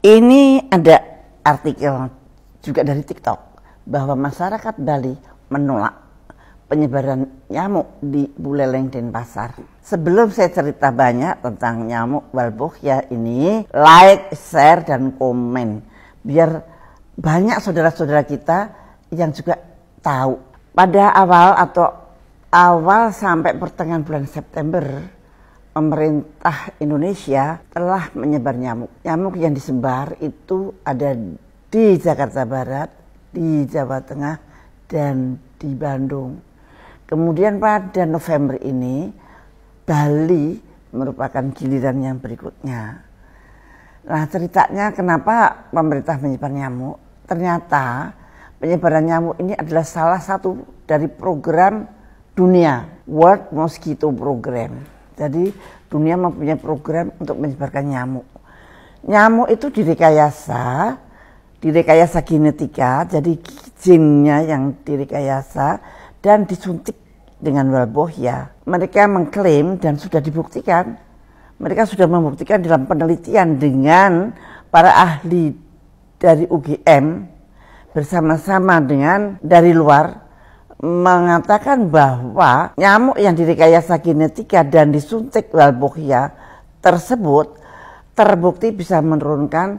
Ini ada artikel juga dari TikTok bahwa masyarakat Bali menolak penyebaran nyamuk di Buleleng pasar. Sebelum saya cerita banyak tentang nyamuk ya ini, like, share, dan komen. Biar banyak saudara-saudara kita yang juga tahu. Pada awal atau awal sampai pertengahan bulan September pemerintah Indonesia telah menyebar nyamuk. Nyamuk yang disebar itu ada di Jakarta Barat, di Jawa Tengah, dan di Bandung. Kemudian pada November ini, Bali merupakan giliran yang berikutnya. Nah ceritanya kenapa pemerintah menyebar nyamuk? Ternyata penyebaran nyamuk ini adalah salah satu dari program dunia World Mosquito Program. Jadi dunia mempunyai program untuk menyebarkan nyamuk. Nyamuk itu direkayasa, direkayasa genetika, jadi jinnya yang direkayasa dan disuntik dengan walbohia. Ya. Mereka mengklaim dan sudah dibuktikan. Mereka sudah membuktikan dalam penelitian dengan para ahli dari UGM bersama-sama dengan dari luar mengatakan bahwa nyamuk yang direkayasa genetika dan disuntik walbockia tersebut terbukti bisa menurunkan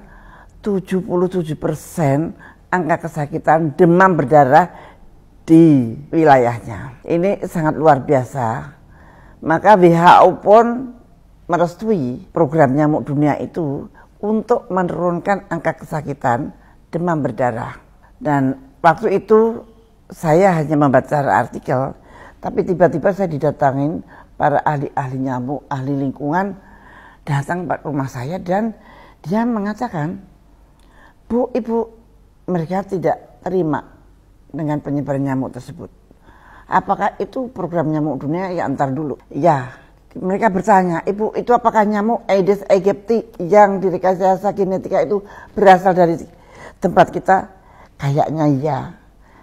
77% persen angka kesakitan demam berdarah di wilayahnya. Ini sangat luar biasa. Maka WHO pun merestui program nyamuk dunia itu untuk menurunkan angka kesakitan demam berdarah. Dan waktu itu saya hanya membaca artikel, tapi tiba-tiba saya didatangin para ahli-ahli nyamuk, ahli lingkungan datang ke rumah saya dan dia mengatakan, Bu, Ibu, mereka tidak terima dengan penyebaran nyamuk tersebut. Apakah itu program nyamuk dunia? Ya, antar dulu. Ya, mereka bertanya, Ibu, itu apakah nyamuk Aedes aegypti yang direkayasa genetika itu berasal dari tempat kita? Kayaknya ya.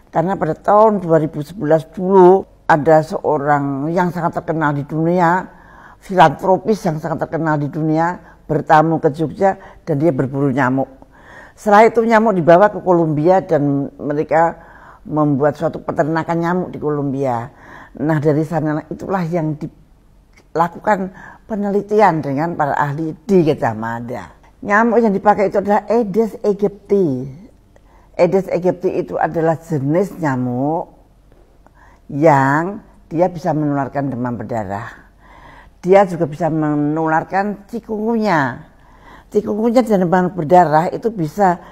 Karena pada tahun 2011 dulu ada seorang yang sangat terkenal di dunia, filantropis yang sangat terkenal di dunia, bertamu ke Jogja dan dia berburu nyamuk. Setelah itu nyamuk dibawa ke Kolombia dan mereka membuat suatu peternakan nyamuk di Kolombia. Nah dari sana itulah yang dilakukan penelitian dengan para ahli di Gajah Mada. Nyamuk yang dipakai itu adalah Aedes aegypti Aedes aegypti itu adalah jenis nyamuk yang dia bisa menularkan demam berdarah. Dia juga bisa menularkan cikungunya. Cikungunya dan demam berdarah itu bisa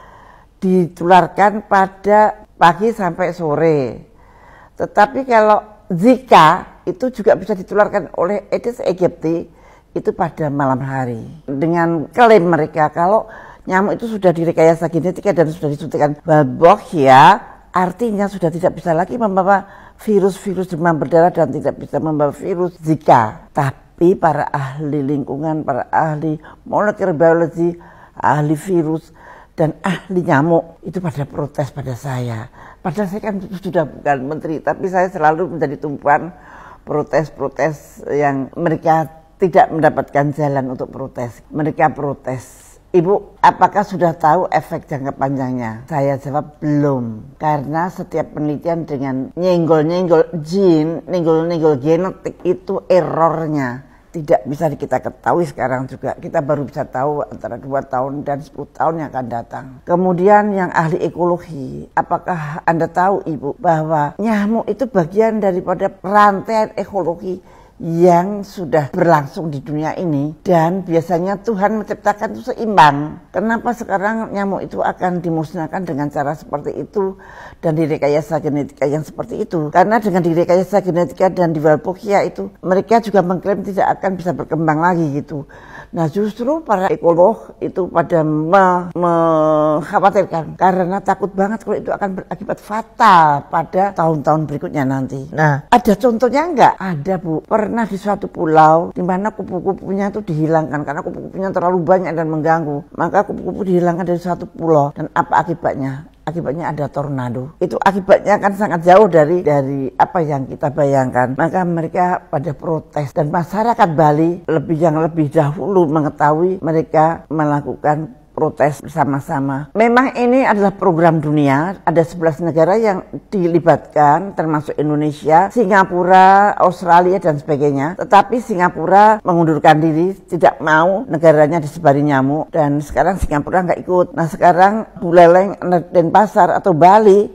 ditularkan pada pagi sampai sore. Tetapi kalau Zika itu juga bisa ditularkan oleh Aedes aegypti itu pada malam hari. Dengan klaim mereka kalau nyamuk itu sudah direkayasa genetika dan sudah disuntikan ya artinya sudah tidak bisa lagi membawa virus-virus demam berdarah dan tidak bisa membawa virus Zika. Tapi para ahli lingkungan, para ahli molekuler biologi, ahli virus, dan ahli nyamuk itu pada protes pada saya. Padahal saya kan sudah bukan menteri, tapi saya selalu menjadi tumpuan protes-protes yang mereka tidak mendapatkan jalan untuk protes. Mereka protes Ibu, apakah sudah tahu efek jangka panjangnya? Saya jawab belum, karena setiap penelitian dengan nyenggol-nyenggol jin, nyenggol-nyenggol genetik itu errornya tidak bisa kita ketahui sekarang juga. Kita baru bisa tahu antara dua tahun dan 10 tahun yang akan datang. Kemudian yang ahli ekologi, apakah Anda tahu Ibu bahwa nyamuk itu bagian daripada rantai ekologi yang sudah berlangsung di dunia ini dan biasanya Tuhan menciptakan itu seimbang. Kenapa sekarang nyamuk itu akan dimusnahkan dengan cara seperti itu dan direkayasa genetika yang seperti itu? Karena dengan direkayasa genetika dan di Walpokia itu mereka juga mengklaim tidak akan bisa berkembang lagi gitu. Nah justru para ekolog itu pada me mengkhawatirkan karena takut banget kalau itu akan berakibat fatal pada tahun-tahun berikutnya nanti. Nah ada contohnya enggak? Ada Bu, pernah di suatu pulau di mana kupu-kupunya itu dihilangkan karena kupu-kupunya terlalu banyak dan mengganggu. Maka kupu-kupu dihilangkan dari suatu pulau dan apa akibatnya? akibatnya ada tornado. Itu akibatnya kan sangat jauh dari dari apa yang kita bayangkan. Maka mereka pada protes dan masyarakat Bali lebih yang lebih dahulu mengetahui mereka melakukan protes bersama-sama. Memang ini adalah program dunia, ada 11 negara yang dilibatkan termasuk Indonesia, Singapura, Australia dan sebagainya. Tetapi Singapura mengundurkan diri, tidak mau negaranya disebari nyamuk dan sekarang Singapura nggak ikut. Nah sekarang Buleleng, dan Pasar atau Bali,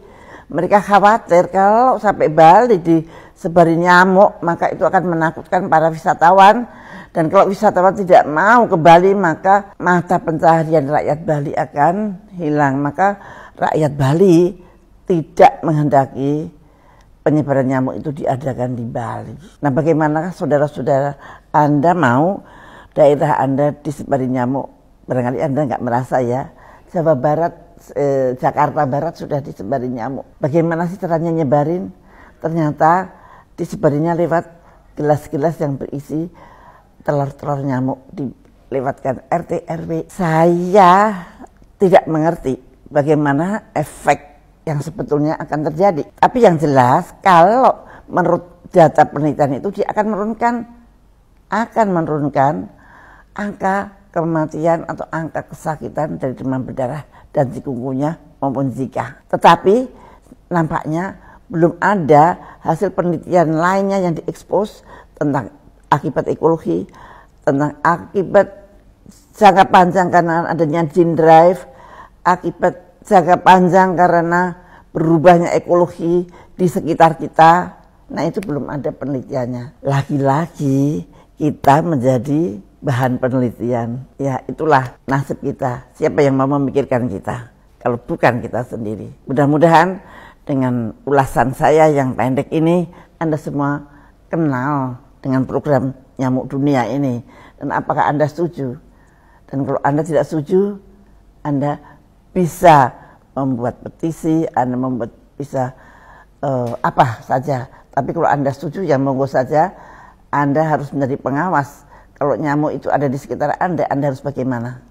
mereka khawatir kalau sampai Bali disebari nyamuk maka itu akan menakutkan para wisatawan dan kalau wisatawan tidak mau ke Bali, maka mata pencaharian rakyat Bali akan hilang. Maka rakyat Bali tidak menghendaki penyebaran nyamuk itu diadakan di Bali. Nah, bagaimanakah saudara-saudara Anda mau daerah Anda disebari nyamuk? Barangkali Anda nggak merasa ya. Jawa Barat, eh, Jakarta Barat sudah disebari nyamuk. Bagaimana sih caranya nyebarin? Ternyata disebarinya lewat gelas-gelas yang berisi telur-telur nyamuk dilewatkan RT RW. Saya tidak mengerti bagaimana efek yang sebetulnya akan terjadi. Tapi yang jelas kalau menurut data penelitian itu dia akan menurunkan akan menurunkan angka kematian atau angka kesakitan dari demam berdarah dan zikungunya maupun zika. Tetapi nampaknya belum ada hasil penelitian lainnya yang diekspos tentang akibat ekologi, tentang akibat jangka panjang karena adanya gene drive, akibat jangka panjang karena berubahnya ekologi di sekitar kita. Nah itu belum ada penelitiannya. Lagi-lagi kita menjadi bahan penelitian. Ya itulah nasib kita. Siapa yang mau memikirkan kita? Kalau bukan kita sendiri. Mudah-mudahan dengan ulasan saya yang pendek ini Anda semua kenal dengan program nyamuk dunia ini dan apakah Anda setuju? Dan kalau Anda tidak setuju, Anda bisa membuat petisi, Anda membuat bisa uh, apa saja. Tapi kalau Anda setuju ya monggo saja, Anda harus menjadi pengawas. Kalau nyamuk itu ada di sekitar Anda, Anda harus bagaimana?